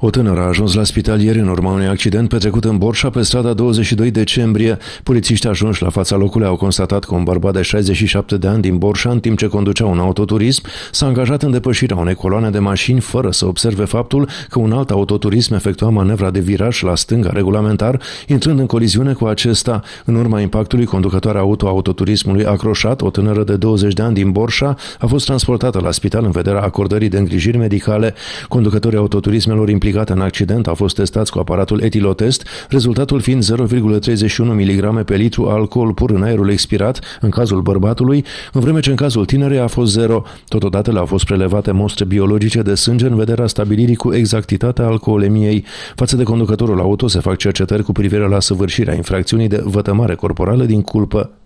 O tânără a ajuns la spital ieri în urma unui accident petrecut în Borșa pe strada 22 decembrie. Polițiștii ajunși la fața locului au constatat că un bărbat de 67 de ani din Borșa, în timp ce conducea un autoturism, s-a angajat în depășirea unei coloane de mașini fără să observe faptul că un alt autoturism efectua manevra de viraj la stânga regulamentar, intrând în coliziune cu acesta. În urma impactului, conducătoarea auto a autoturismului acroșat, o tânără de 20 de ani din Borșa, a fost transportată la spital în vederea acordării de îngrijiri medicale. Conducătorii autoturismelor implicați implicat în accident a fost testați cu aparatul etilotest, rezultatul fiind 0,31 mg pe litru alcool pur în aerul expirat, în cazul bărbatului, în vreme ce în cazul tinerei a fost 0. Totodată le-au fost prelevate mostre biologice de sânge în vederea stabilirii cu exactitatea alcoolemiei. Față de conducătorul auto se fac cercetări cu privire la săvârșirea infracțiunii de vătămare corporală din culpă.